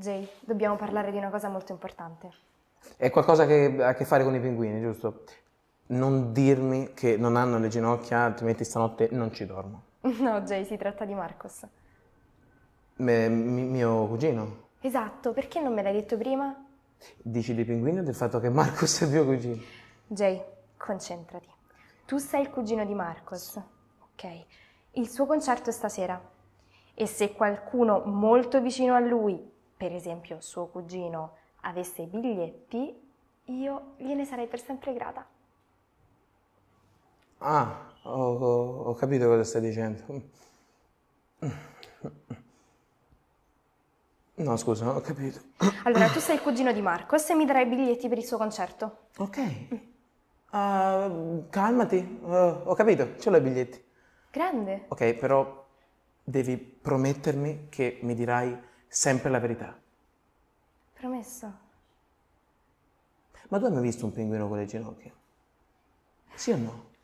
Jay, dobbiamo parlare di una cosa molto importante. È qualcosa che ha a che fare con i pinguini, giusto? Non dirmi che non hanno le ginocchia, altrimenti stanotte non ci dormo. No, Jay, si tratta di Marcos. Me, mi, mio cugino? Esatto, perché non me l'hai detto prima? Dici dei pinguini o del fatto che Marcos è mio cugino? Jay, concentrati. Tu sei il cugino di Marcos, ok? Il suo concerto è stasera. E se qualcuno molto vicino a lui per esempio suo cugino, avesse i biglietti, io gliene sarei per sempre grata. Ah, ho, ho, capito cosa stai dicendo. No, scusa, ho capito. Allora, tu sei il cugino di Marco, e mi darai i biglietti per il suo concerto. Ok. Uh, calmati, uh, ho capito, ce l'ho i biglietti. Grande. Ok, però devi promettermi che mi dirai sempre la verità. Promesso. Ma tu hai mai visto un pinguino con le ginocchia? Sì o no?